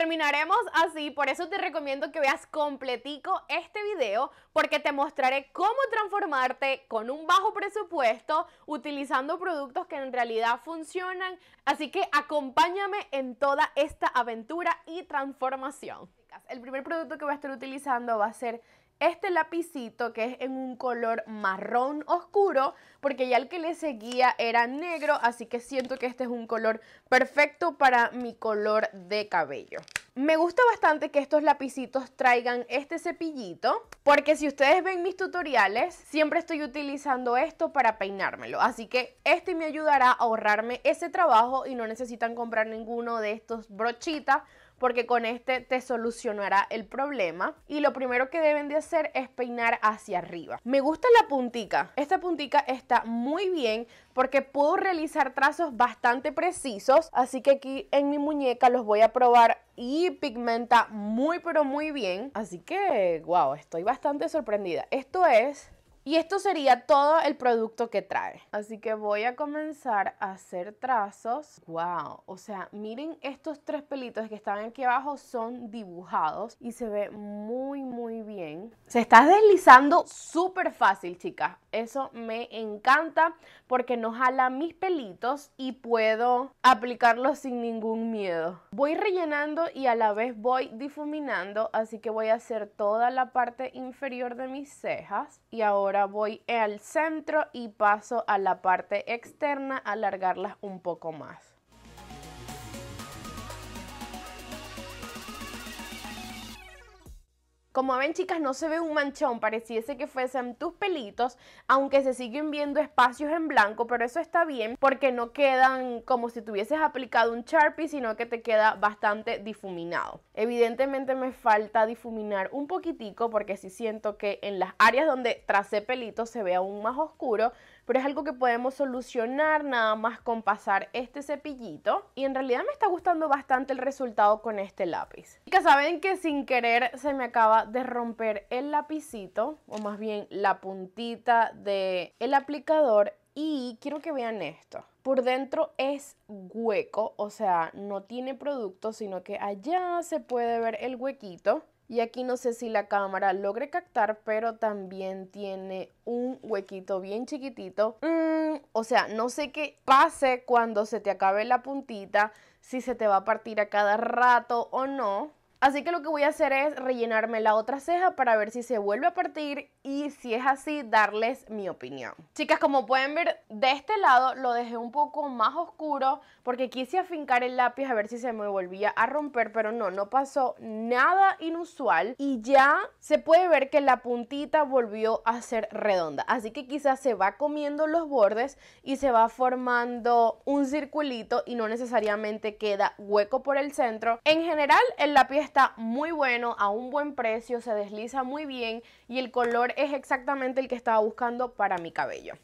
terminaremos así, por eso te recomiendo que veas completico este video porque te mostraré cómo transformarte con un bajo presupuesto utilizando productos que en realidad funcionan. Así que acompáñame en toda esta aventura y transformación. El primer producto que voy a estar utilizando va a ser este lapicito que es en un color marrón oscuro, porque ya el que le seguía era negro, así que siento que este es un color perfecto para mi color de cabello. Me gusta bastante que estos lapicitos traigan este cepillito, porque si ustedes ven mis tutoriales, siempre estoy utilizando esto para peinármelo. Así que este me ayudará a ahorrarme ese trabajo y no necesitan comprar ninguno de estos brochitas porque con este te solucionará el problema. Y lo primero que deben de hacer es peinar hacia arriba. Me gusta la puntica. Esta puntica está muy bien porque puedo realizar trazos bastante precisos. Así que aquí en mi muñeca los voy a probar y pigmenta muy pero muy bien. Así que, wow, estoy bastante sorprendida. Esto es y esto sería todo el producto que trae. Así que voy a comenzar a hacer trazos. ¡Wow! O sea, miren estos tres pelitos que están aquí abajo son dibujados y se ve muy, muy bien. Se está deslizando súper fácil, chicas. Eso me encanta porque no jala mis pelitos y puedo aplicarlos sin ningún miedo. Voy rellenando y a la vez voy difuminando, así que voy a hacer toda la parte inferior de mis cejas. Y ahora Ahora voy al centro y paso a la parte externa, a alargarlas un poco más. Como ven chicas, no se ve un manchón, pareciese que fuesen tus pelitos, aunque se siguen viendo espacios en blanco, pero eso está bien porque no quedan como si tuvieses aplicado un Sharpie, sino que te queda bastante difuminado. Evidentemente me falta difuminar un poquitico porque sí siento que en las áreas donde tracé pelitos se ve aún más oscuro, pero es algo que podemos solucionar nada más con pasar este cepillito y en realidad me está gustando bastante el resultado con este lápiz. ya saben que sin querer se me acaba de romper el lapicito o más bien la puntita del el aplicador y quiero que vean esto. Por dentro es hueco, o sea, no tiene producto, sino que allá se puede ver el huequito. Y aquí no sé si la cámara logre captar, pero también tiene un huequito bien chiquitito. Mm, o sea, no sé qué pase cuando se te acabe la puntita, si se te va a partir a cada rato o no. Así que lo que voy a hacer es rellenarme la otra ceja para ver si se vuelve a partir y si es así, darles mi opinión. Chicas, como pueden ver, de este lado lo dejé un poco más oscuro porque quise afincar el lápiz a ver si se me volvía a romper, pero no, no pasó nada inusual y ya se puede ver que la puntita volvió a ser redonda. Así que quizás se va comiendo los bordes y se va formando un circulito y no necesariamente queda hueco por el centro. En general, el lápiz está muy bueno, a un buen precio, se desliza muy bien y el color es exactamente el que estaba buscando para mi cabello.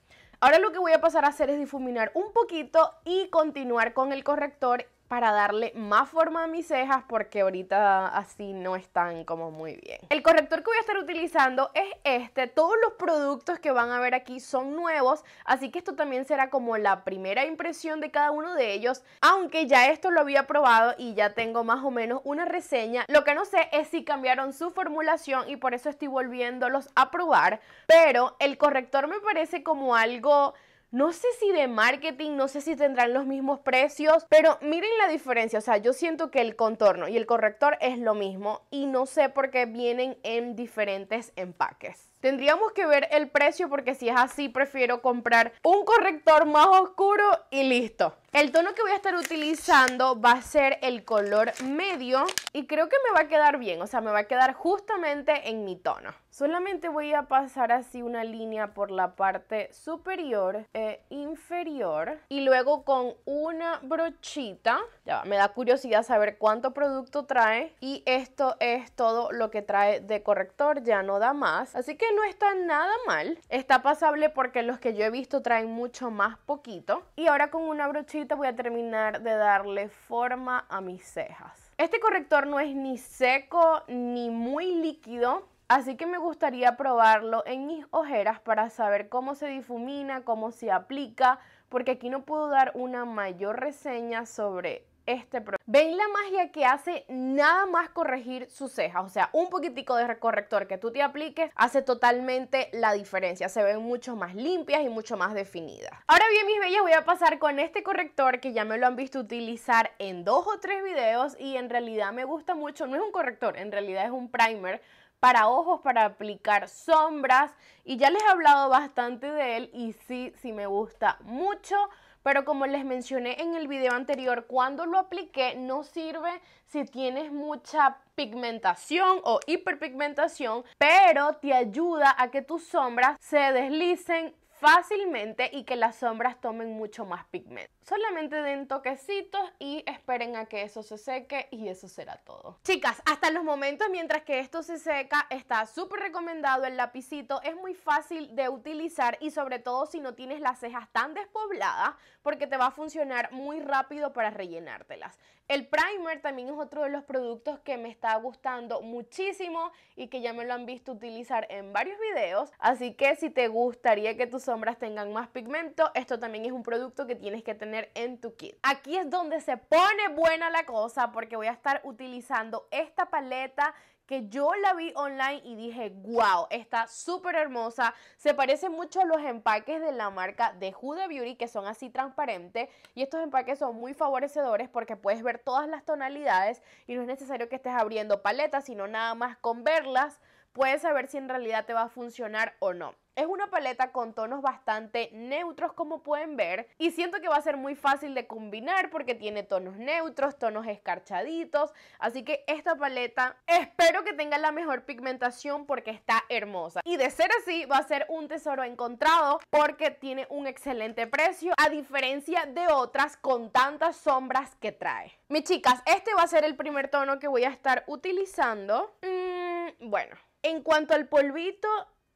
Ahora lo que voy a pasar a hacer es difuminar un poquito y continuar con el corrector para darle más forma a mis cejas porque ahorita así no están como muy bien. El corrector que voy a estar utilizando es este. Todos los productos que van a ver aquí son nuevos, así que esto también será como la primera impresión de cada uno de ellos, aunque ya esto lo había probado y ya tengo más o menos una reseña. Lo que no sé es si cambiaron su formulación y por eso estoy volviéndolos a probar, pero el corrector me parece como algo no sé si de marketing, no sé si tendrán los mismos precios, pero miren la diferencia. O sea, yo siento que el contorno y el corrector es lo mismo y no sé por qué vienen en diferentes empaques. Tendríamos que ver el precio porque si es así prefiero comprar un corrector más oscuro y listo. El tono que voy a estar utilizando va a ser el color medio y creo que me va a quedar bien, o sea, me va a quedar justamente en mi tono. Solamente voy a pasar así una línea por la parte superior e inferior y luego con una brochita, ya me da curiosidad saber cuánto producto trae y esto es todo lo que trae de corrector, ya no da más, así que no está nada mal, está pasable porque los que yo he visto traen mucho más poquito y ahora con una brochita voy a terminar de darle forma a mis cejas. Este corrector no es ni seco ni muy líquido, Así que me gustaría probarlo en mis ojeras para saber cómo se difumina, cómo se aplica, porque aquí no puedo dar una mayor reseña sobre este producto. Ven la magia que hace nada más corregir sus cejas, o sea, un poquitico de corrector que tú te apliques hace totalmente la diferencia, se ven mucho más limpias y mucho más definidas. Ahora bien, mis bellas, voy a pasar con este corrector que ya me lo han visto utilizar en dos o tres videos y en realidad me gusta mucho, no es un corrector, en realidad es un primer para ojos, para aplicar sombras. Y ya les he hablado bastante de él y sí, sí me gusta mucho. Pero como les mencioné en el video anterior, cuando lo apliqué no sirve si tienes mucha pigmentación o hiperpigmentación, pero te ayuda a que tus sombras se deslicen fácilmente y que las sombras tomen mucho más pigmento. Solamente den toquecitos y esperen a que eso se seque y eso será todo. Chicas, hasta los momentos mientras que esto se seca está súper recomendado el lapicito, es muy fácil de utilizar y sobre todo si no tienes las cejas tan despobladas porque te va a funcionar muy rápido para rellenártelas. El primer también es otro de los productos que me está gustando muchísimo y que ya me lo han visto utilizar en varios videos, así que si te gustaría que tus sombras tengan más pigmento. Esto también es un producto que tienes que tener en tu kit. Aquí es donde se pone buena la cosa porque voy a estar utilizando esta paleta que yo la vi online y dije, wow, está súper hermosa. Se parece mucho a los empaques de la marca de Huda Beauty, que son así transparentes. Y estos empaques son muy favorecedores porque puedes ver todas las tonalidades y no es necesario que estés abriendo paletas, sino nada más con verlas puedes saber si en realidad te va a funcionar o no. Es una paleta con tonos bastante neutros como pueden ver y siento que va a ser muy fácil de combinar porque tiene tonos neutros, tonos escarchaditos, así que esta paleta espero que tenga la mejor pigmentación porque está hermosa. Y de ser así va a ser un tesoro encontrado porque tiene un excelente precio a diferencia de otras con tantas sombras que trae. Mis chicas, este va a ser el primer tono que voy a estar utilizando. Mm, bueno, en cuanto al polvito,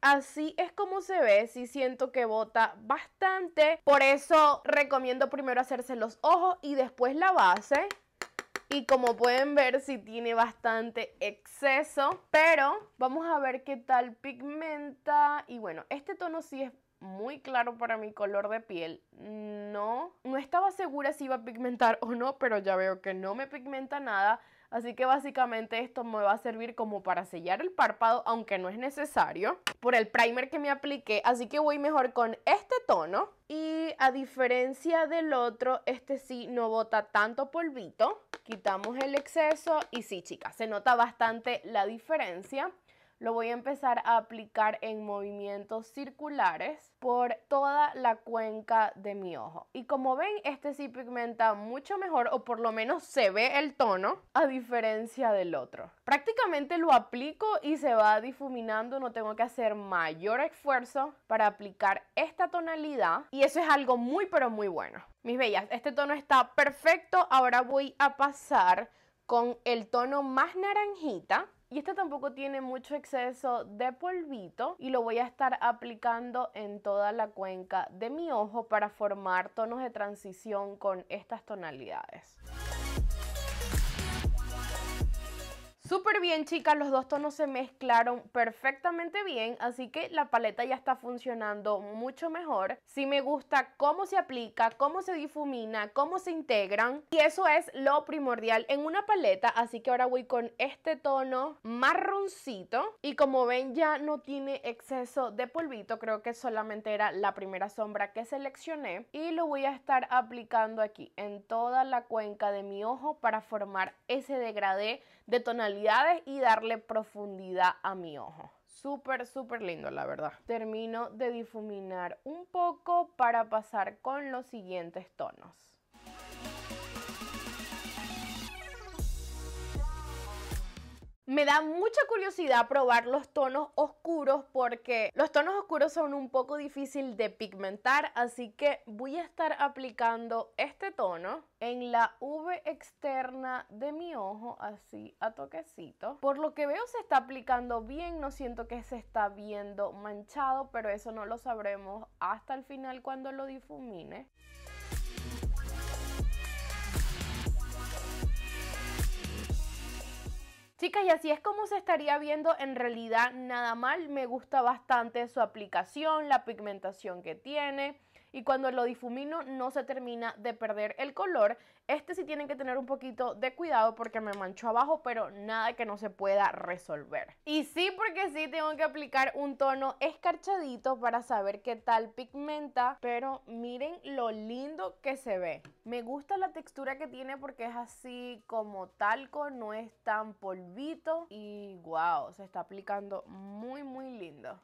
Así es como se ve, sí siento que bota bastante. Por eso recomiendo primero hacerse los ojos y después la base. Y como pueden ver, sí tiene bastante exceso. Pero vamos a ver qué tal pigmenta. Y bueno, este tono sí es muy claro para mi color de piel. No, no estaba segura si iba a pigmentar o no, pero ya veo que no me pigmenta nada. Así que básicamente esto me va a servir como para sellar el párpado, aunque no es necesario, por el primer que me apliqué. Así que voy mejor con este tono. Y a diferencia del otro, este sí no bota tanto polvito. Quitamos el exceso y sí, chicas, se nota bastante la diferencia lo voy a empezar a aplicar en movimientos circulares por toda la cuenca de mi ojo. Y como ven, este sí pigmenta mucho mejor o por lo menos se ve el tono a diferencia del otro. Prácticamente lo aplico y se va difuminando, no tengo que hacer mayor esfuerzo para aplicar esta tonalidad y eso es algo muy pero muy bueno. Mis bellas, este tono está perfecto, ahora voy a pasar con el tono más naranjita y este tampoco tiene mucho exceso de polvito y lo voy a estar aplicando en toda la cuenca de mi ojo para formar tonos de transición con estas tonalidades. Súper bien, chicas, los dos tonos se mezclaron perfectamente bien, así que la paleta ya está funcionando mucho mejor. Si me gusta cómo se aplica, cómo se difumina, cómo se integran y eso es lo primordial en una paleta, así que ahora voy con este tono marroncito y como ven ya no tiene exceso de polvito, creo que solamente era la primera sombra que seleccioné y lo voy a estar aplicando aquí en toda la cuenca de mi ojo para formar ese degradé de tonalidades y darle profundidad a mi ojo. Súper, súper lindo, la verdad. Termino de difuminar un poco para pasar con los siguientes tonos. Me da mucha curiosidad probar los tonos oscuros porque los tonos oscuros son un poco difícil de pigmentar, así que voy a estar aplicando este tono en la V externa de mi ojo, así a toquecito. Por lo que veo se está aplicando bien, no siento que se está viendo manchado, pero eso no lo sabremos hasta el final cuando lo difumine. Chicas, y así es como se estaría viendo en realidad nada mal. Me gusta bastante su aplicación, la pigmentación que tiene. Y cuando lo difumino no se termina de perder el color. Este sí tienen que tener un poquito de cuidado porque me manchó abajo, pero nada que no se pueda resolver. Y sí, porque sí tengo que aplicar un tono escarchadito para saber qué tal pigmenta, pero miren lo lindo que se ve. Me gusta la textura que tiene porque es así como talco, no es tan polvito y guau, se está aplicando muy muy lindo.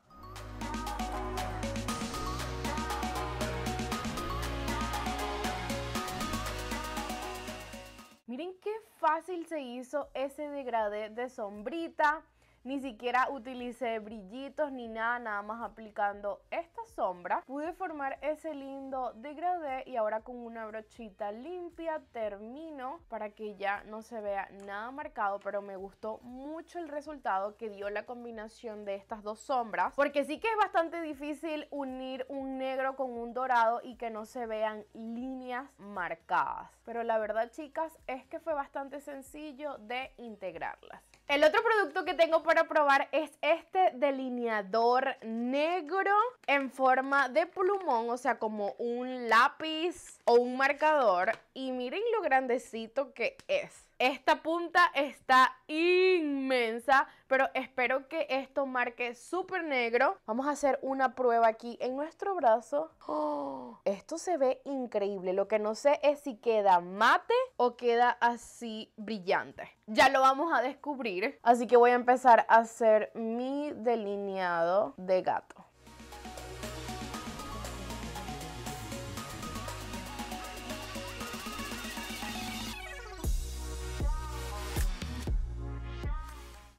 Miren qué fácil se hizo ese degradé de sombrita ni siquiera utilicé brillitos ni nada, nada más aplicando esta sombra. Pude formar ese lindo degradé y ahora con una brochita limpia termino para que ya no se vea nada marcado. Pero me gustó mucho el resultado que dio la combinación de estas dos sombras. Porque sí que es bastante difícil unir un negro con un dorado y que no se vean líneas marcadas. Pero la verdad chicas es que fue bastante sencillo de integrarlas. El otro producto que tengo para a probar es este delineador negro en forma de plumón, o sea, como un lápiz o un marcador. Y miren lo grandecito que es. Esta punta está inmensa, pero espero que esto marque súper negro. Vamos a hacer una prueba aquí en nuestro brazo. Esto se ve increíble. Lo que no sé es si queda mate o queda así brillante. Ya lo vamos a descubrir. Así que voy a empezar a hacer mi delineado de gato.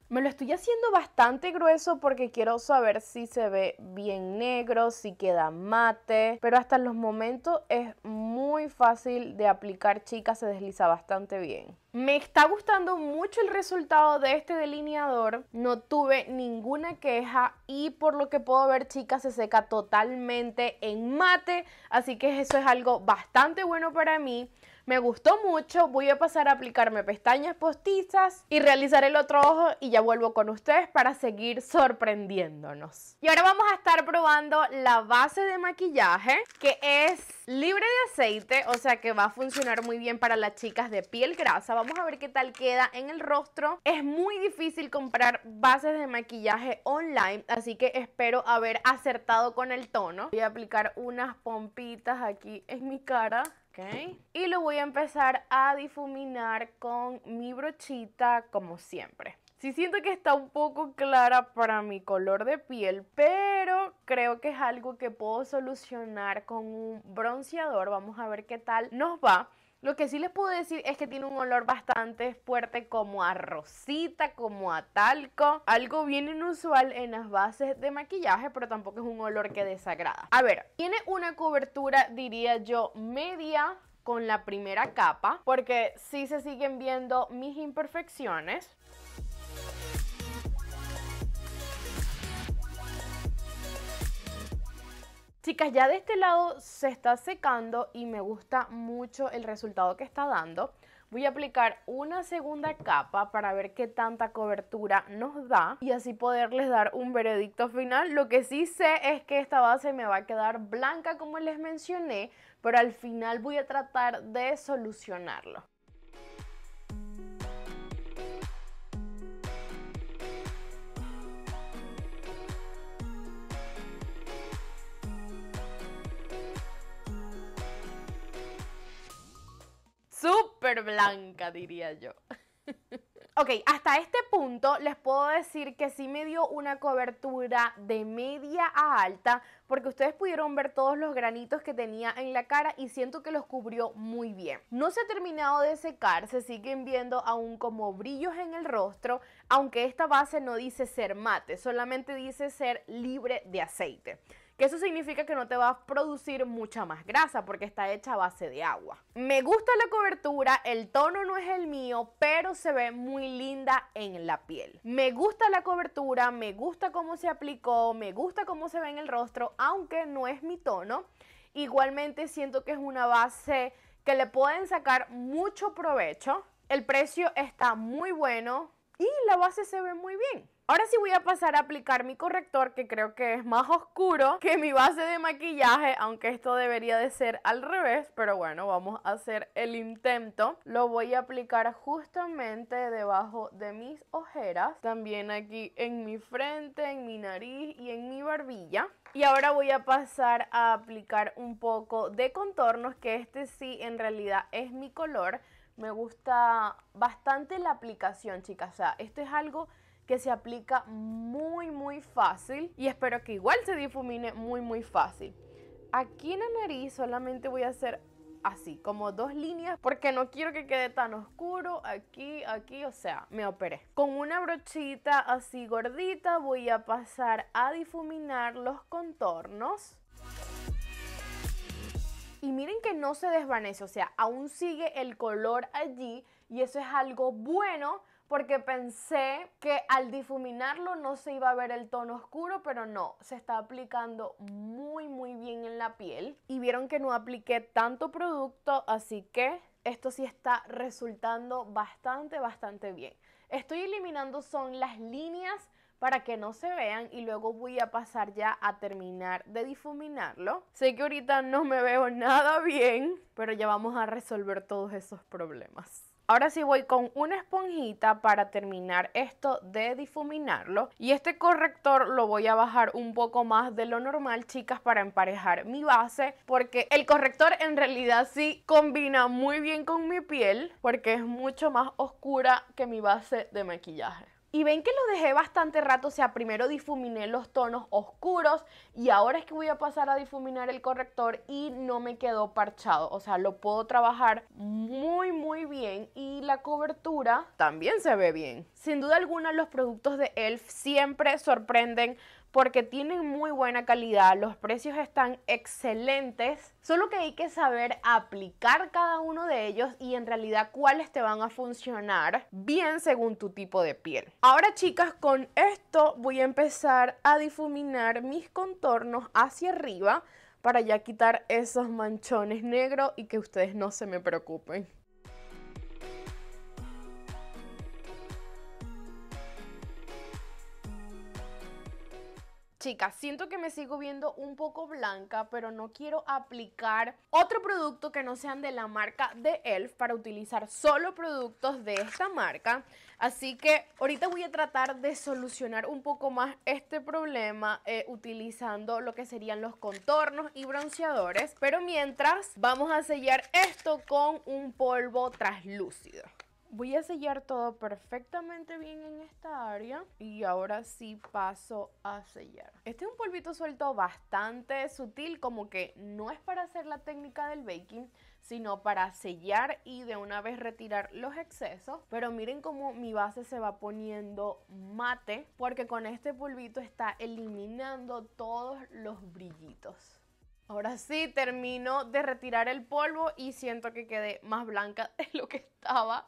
Me lo estoy haciendo bastante grueso porque quiero saber si se ve bien negro, si queda mate, pero hasta los momentos es muy fácil de aplicar, chicas, se desliza bastante bien. Me está gustando mucho el resultado de este delineador, no tuve ninguna queja y por lo que puedo ver, chicas, se seca totalmente en mate, así que eso es algo bastante bueno para mí. Me gustó mucho, voy a pasar a aplicarme pestañas postizas y realizar el otro ojo y ya vuelvo con ustedes para seguir sorprendiéndonos. Y ahora vamos a estar probando la base de maquillaje que es libre de aceite, o sea que va a funcionar muy bien para las chicas de piel grasa. Vamos a ver qué tal queda en el rostro. Es muy difícil comprar bases de maquillaje online, así que espero haber acertado con el tono. Voy a aplicar unas pompitas aquí en mi cara. Y lo voy a empezar a difuminar con mi brochita como siempre. Si siento que está un poco clara para mi color de piel, pero creo que es algo que puedo solucionar con un bronceador. Vamos a ver qué tal nos va. Lo que sí les puedo decir es que tiene un olor bastante fuerte como a rosita, como a talco. Algo bien inusual en las bases de maquillaje, pero tampoco es un olor que desagrada. A ver, tiene una cobertura, diría yo, media con la primera capa porque sí se siguen viendo mis imperfecciones Chicas, ya de este lado se está secando y me gusta mucho el resultado que está dando. Voy a aplicar una segunda capa para ver qué tanta cobertura nos da y así poderles dar un veredicto final. Lo que sí sé es que esta base me va a quedar blanca como les mencioné, pero al final voy a tratar de solucionarlo. blanca, diría yo. Ok, hasta este punto les puedo decir que sí me dio una cobertura de media a alta porque ustedes pudieron ver todos los granitos que tenía en la cara y siento que los cubrió muy bien. No se ha terminado de secar, se siguen viendo aún como brillos en el rostro, aunque esta base no dice ser mate, solamente dice ser libre de aceite que eso significa que no te va a producir mucha más grasa porque está hecha a base de agua. Me gusta la cobertura, el tono no es el mío, pero se ve muy linda en la piel. Me gusta la cobertura, me gusta cómo se aplicó, me gusta cómo se ve en el rostro, aunque no es mi tono. Igualmente siento que es una base que le pueden sacar mucho provecho. El precio está muy bueno y la base se ve muy bien. Ahora sí voy a pasar a aplicar mi corrector que creo que es más oscuro que mi base de maquillaje, aunque esto debería de ser al revés, pero bueno, vamos a hacer el intento. Lo voy a aplicar justamente debajo de mis ojeras, también aquí en mi frente, en mi nariz y en mi barbilla. Y ahora voy a pasar a aplicar un poco de contornos, que este sí en realidad es mi color. Me gusta bastante la aplicación, chicas, o sea, esto es algo que se aplica muy muy fácil y espero que igual se difumine muy muy fácil. Aquí en la nariz solamente voy a hacer así, como dos líneas, porque no quiero que quede tan oscuro aquí, aquí, o sea, me operé. Con una brochita así gordita voy a pasar a difuminar los contornos. Y miren que no se desvanece, o sea, aún sigue el color allí y eso es algo bueno porque pensé que al difuminarlo no se iba a ver el tono oscuro, pero no, se está aplicando muy muy bien en la piel. Y vieron que no apliqué tanto producto, así que esto sí está resultando bastante bastante bien. Estoy eliminando son las líneas para que no se vean y luego voy a pasar ya a terminar de difuminarlo. Sé que ahorita no me veo nada bien, pero ya vamos a resolver todos esos problemas. Ahora sí voy con una esponjita para terminar esto de difuminarlo. Y este corrector lo voy a bajar un poco más de lo normal, chicas, para emparejar mi base. Porque el corrector en realidad sí combina muy bien con mi piel porque es mucho más oscura que mi base de maquillaje y ven que lo dejé bastante rato, o sea, primero difuminé los tonos oscuros y ahora es que voy a pasar a difuminar el corrector y no me quedó parchado, o sea, lo puedo trabajar muy muy bien y la cobertura también se ve bien. Sin duda alguna los productos de ELF siempre sorprenden porque tienen muy buena calidad, los precios están excelentes, solo que hay que saber aplicar cada uno de ellos y en realidad cuáles te van a funcionar bien según tu tipo de piel. Ahora chicas, con esto voy a empezar a difuminar mis contornos hacia arriba para ya quitar esos manchones negros y que ustedes no se me preocupen. Chicas, siento que me sigo viendo un poco blanca, pero no quiero aplicar otro producto que no sean de la marca de ELF para utilizar solo productos de esta marca. Así que ahorita voy a tratar de solucionar un poco más este problema eh, utilizando lo que serían los contornos y bronceadores. Pero mientras, vamos a sellar esto con un polvo traslúcido. Voy a sellar todo perfectamente bien en esta área y ahora sí paso a sellar. Este es un polvito suelto bastante sutil, como que no es para hacer la técnica del baking, sino para sellar y de una vez retirar los excesos. Pero miren cómo mi base se va poniendo mate, porque con este polvito está eliminando todos los brillitos. Ahora sí, termino de retirar el polvo y siento que quedé más blanca de lo que estaba.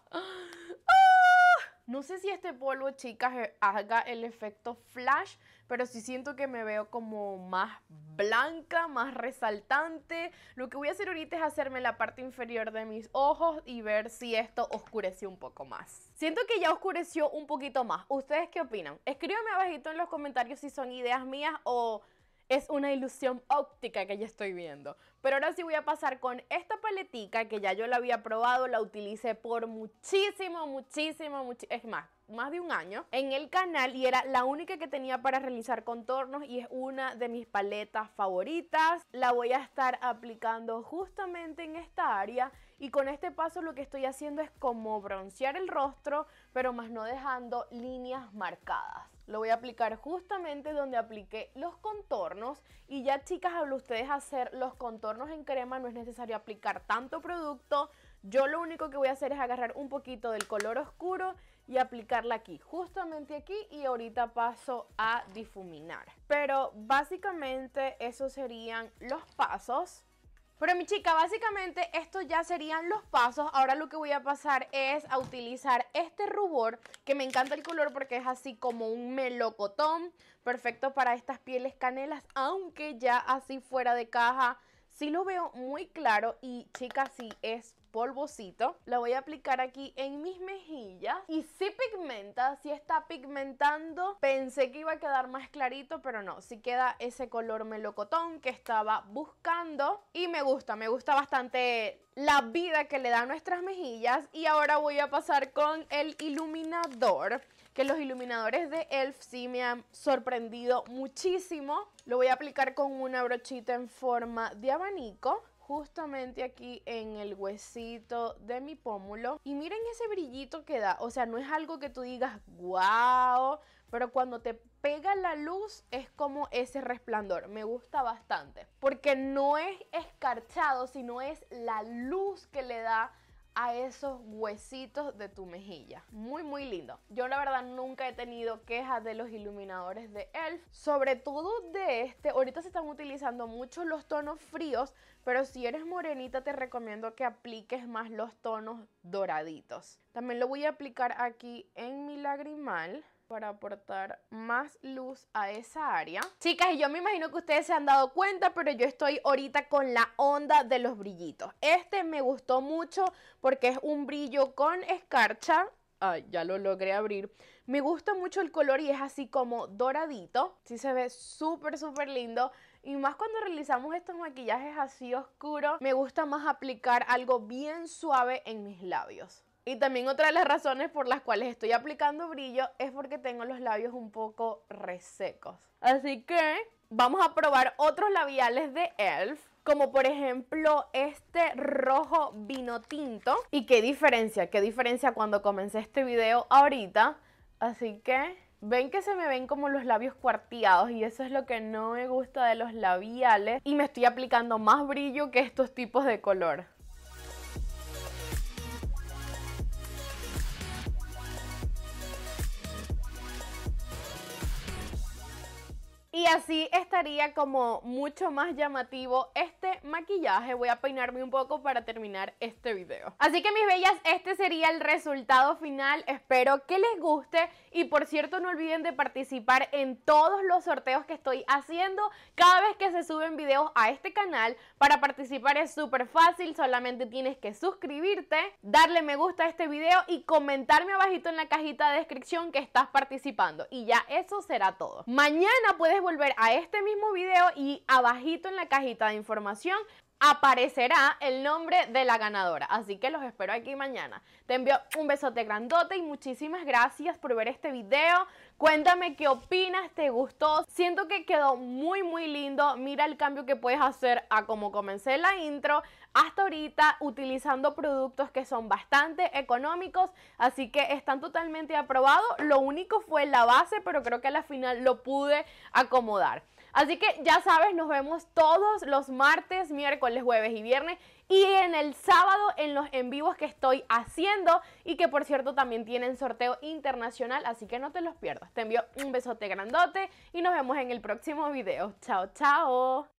No sé si este polvo, chicas, eh, haga el efecto flash, pero sí siento que me veo como más blanca, más resaltante. Lo que voy a hacer ahorita es hacerme la parte inferior de mis ojos y ver si esto oscureció un poco más. Siento que ya oscureció un poquito más. ¿Ustedes qué opinan? Escríbanme abajito en los comentarios si son ideas mías o es una ilusión óptica que ya estoy viendo. Pero ahora sí voy a pasar con esta paletica que ya yo la había probado, la utilicé por muchísimo, muchísimo, es más, más de un año en el canal y era la única que tenía para realizar contornos y es una de mis paletas favoritas. La voy a estar aplicando justamente en esta área y con este paso lo que estoy haciendo es como broncear el rostro pero más no dejando líneas marcadas. Lo voy a aplicar justamente donde apliqué los contornos. Y ya chicas, hablo ustedes hacer los contornos en crema, no es necesario aplicar tanto producto. Yo lo único que voy a hacer es agarrar un poquito del color oscuro y aplicarla aquí, justamente aquí y ahorita paso a difuminar. Pero básicamente esos serían los pasos. Pero mi chica, básicamente estos ya serían los pasos. Ahora lo que voy a pasar es a utilizar este rubor, que me encanta el color porque es así como un melocotón, perfecto para estas pieles canelas, aunque ya así fuera de caja si lo veo muy claro y chicas, si es polvosito. Lo voy a aplicar aquí en mis mejillas. Y si pigmenta, si está pigmentando. Pensé que iba a quedar más clarito, pero no. Sí queda ese color melocotón que estaba buscando. Y me gusta, me gusta bastante la vida que le da a nuestras mejillas. Y ahora voy a pasar con el iluminador que los iluminadores de ELF sí me han sorprendido muchísimo. Lo voy a aplicar con una brochita en forma de abanico justamente aquí en el huesito de mi pómulo y miren ese brillito que da, o sea no es algo que tú digas wow, pero cuando te pega la luz es como ese resplandor, me gusta bastante porque no es escarchado sino es la luz que le da a esos huesitos de tu mejilla. Muy, muy lindo. Yo la verdad nunca he tenido quejas de los iluminadores de ELF, sobre todo de este. Ahorita se están utilizando mucho los tonos fríos, pero si eres morenita te recomiendo que apliques más los tonos doraditos. También lo voy a aplicar aquí en mi lagrimal para aportar más luz a esa área. Chicas, yo me imagino que ustedes se han dado cuenta, pero yo estoy ahorita con la onda de los brillitos. Este me gustó mucho porque es un brillo con escarcha. Ah, ya lo logré abrir. Me gusta mucho el color y es así como doradito. Sí se ve súper, súper lindo. Y más cuando realizamos estos maquillajes así oscuros, me gusta más aplicar algo bien suave en mis labios. Y también otra de las razones por las cuales estoy aplicando brillo es porque tengo los labios un poco resecos. Así que vamos a probar otros labiales de ELF. Como por ejemplo este rojo vino tinto. Y qué diferencia, qué diferencia cuando comencé este video ahorita. Así que ven que se me ven como los labios cuarteados y eso es lo que no me gusta de los labiales. Y me estoy aplicando más brillo que estos tipos de color. Y así estaría como mucho más llamativo este maquillaje voy a peinarme un poco para terminar este video. Así que mis bellas, este sería el resultado final. Espero que les guste y por cierto no olviden de participar en todos los sorteos que estoy haciendo cada vez que se suben videos a este canal. Para participar es súper fácil, solamente tienes que suscribirte, darle me gusta a este video y comentarme abajito en la cajita de descripción que estás participando. Y ya eso será todo. Mañana puedes volver a este mismo video y abajito en la cajita de información aparecerá el nombre de la ganadora. Así que los espero aquí mañana. Te envío un besote grandote y muchísimas gracias por ver este video. Cuéntame qué opinas, te gustó. Siento que quedó muy muy lindo. Mira el cambio que puedes hacer a como comencé la intro hasta ahorita utilizando productos que son bastante económicos. Así que están totalmente aprobados. Lo único fue la base, pero creo que a la final lo pude acomodar. Así que ya sabes, nos vemos todos los martes, miércoles, jueves y viernes y en el sábado en los en vivos que estoy haciendo y que por cierto también tienen sorteo internacional, así que no te los pierdas. Te envío un besote grandote y nos vemos en el próximo video. Chao, chao.